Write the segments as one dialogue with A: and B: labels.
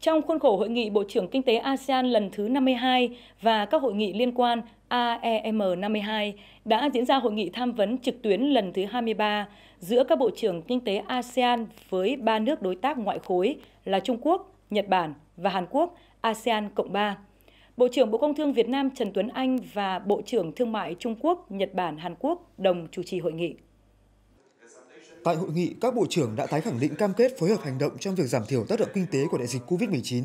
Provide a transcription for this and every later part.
A: Trong khuôn khổ hội nghị Bộ trưởng Kinh tế ASEAN lần thứ 52 và các hội nghị liên quan AEM52 đã diễn ra hội nghị tham vấn trực tuyến lần thứ 23 giữa các Bộ trưởng Kinh tế ASEAN với ba nước đối tác ngoại khối là Trung Quốc, Nhật Bản và Hàn Quốc ASEAN Cộng 3. Bộ trưởng Bộ Công Thương Việt Nam Trần Tuấn Anh và Bộ trưởng Thương mại Trung Quốc, Nhật Bản, Hàn Quốc đồng chủ trì hội nghị.
B: Tại hội nghị, các bộ trưởng đã tái khẳng định cam kết phối hợp hành động trong việc giảm thiểu tác động kinh tế của đại dịch COVID-19.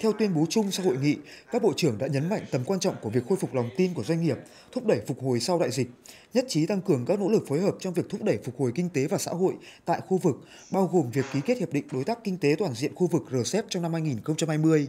B: Theo tuyên bố chung sau hội nghị, các bộ trưởng đã nhấn mạnh tầm quan trọng của việc khôi phục lòng tin của doanh nghiệp, thúc đẩy phục hồi sau đại dịch, nhất trí tăng cường các nỗ lực phối hợp trong việc thúc đẩy phục hồi kinh tế và xã hội tại khu vực, bao gồm việc ký kết hiệp định đối tác kinh tế toàn diện khu vực RCEP trong năm 2020.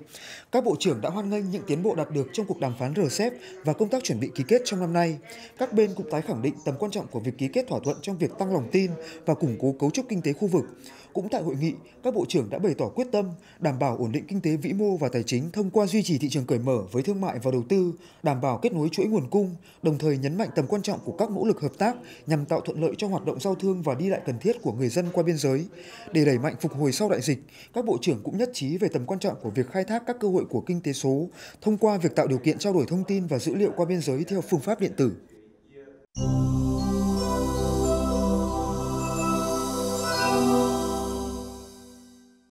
B: Các bộ trưởng đã hoan nghênh những tiến bộ đạt được trong cuộc đàm phán RCEP và công tác chuẩn bị ký kết trong năm nay. Các bên cũng tái khẳng định tầm quan trọng của việc ký kết thỏa thuận trong việc tăng lòng tin và cùng củng cố cấu trúc kinh tế khu vực. Cũng tại hội nghị, các bộ trưởng đã bày tỏ quyết tâm đảm bảo ổn định kinh tế vĩ mô và tài chính thông qua duy trì thị trường cởi mở với thương mại và đầu tư, đảm bảo kết nối chuỗi nguồn cung, đồng thời nhấn mạnh tầm quan trọng của các nỗ lực hợp tác nhằm tạo thuận lợi cho hoạt động giao thương và đi lại cần thiết của người dân qua biên giới. Để đẩy mạnh phục hồi sau đại dịch, các bộ trưởng cũng nhất trí về tầm quan trọng của việc khai thác các cơ hội của kinh tế số thông qua việc tạo điều kiện trao đổi thông tin và dữ liệu qua biên giới theo phương pháp điện tử.